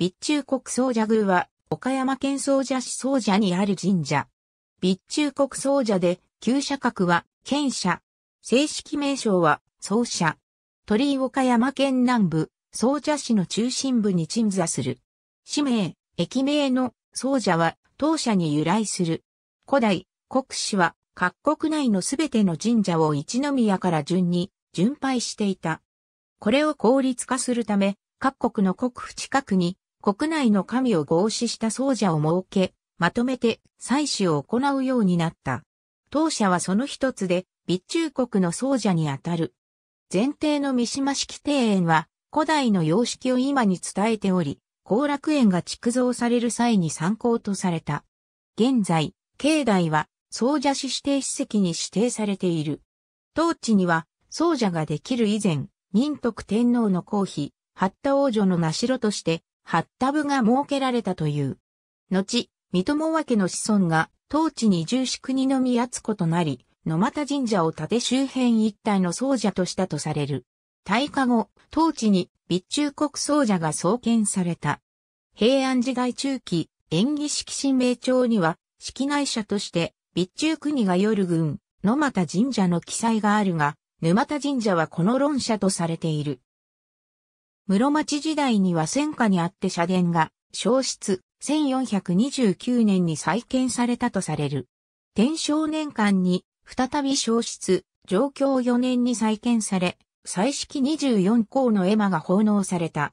備中国総社宮は、岡山県総社市総社にある神社。備中国総社で、旧社格は、県社。正式名称は、総社。鳥居岡山県南部、総社市の中心部に鎮座する。市名、駅名の、総社は、当社に由来する。古代、国史は、各国内のすべての神社を一宮から順に、巡拝していた。これを効率化するため、各国の国府近くに国内の神を合祀した僧者を設け、まとめて祭祀を行うようになった。当社はその一つで、備中国の僧者にあたる。前提の三島式庭園は、古代の様式を今に伝えており、後楽園が築造される際に参考とされた。現在、境内は、僧者市指定史跡に指定されている。当地には、僧者ができる以前、仁徳天皇の皇妃、八田王女の名城として、ハッタブが設けられたという。後、三友分の子孫が、当地に住国の宮津子となり、野又神社を建て周辺一帯の僧者としたとされる。大化後、当地に備中国僧者が創建された。平安時代中期、演技式神明帳には、式内者として、備中国が夜軍、野又神社の記載があるが、沼田神社はこの論者とされている。室町時代には戦火にあって社殿が消失、1429年に再建されたとされる。天正年間に再び消失、上京4年に再建され、彩色24校の絵馬が奉納された。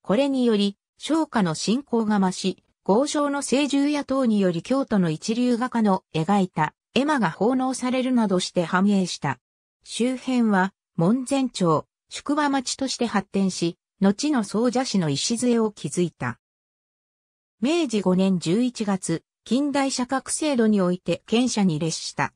これにより、商家の信仰が増し、豪商の清獣屋等により京都の一流画家の描いた絵馬が奉納されるなどして繁栄した。周辺は門前町、宿場町として発展し、後の総社市の礎を築いた。明治5年11月、近代社格制度において県社に列した。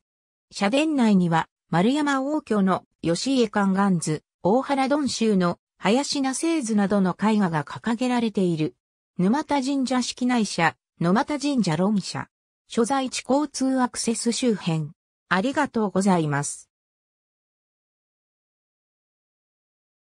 社殿内には、丸山王居の吉家観願図、大原洞州の林名製図などの絵画が掲げられている。沼田神社式内社、沼田神社論社。所在地交通アクセス周辺。ありがとうございます。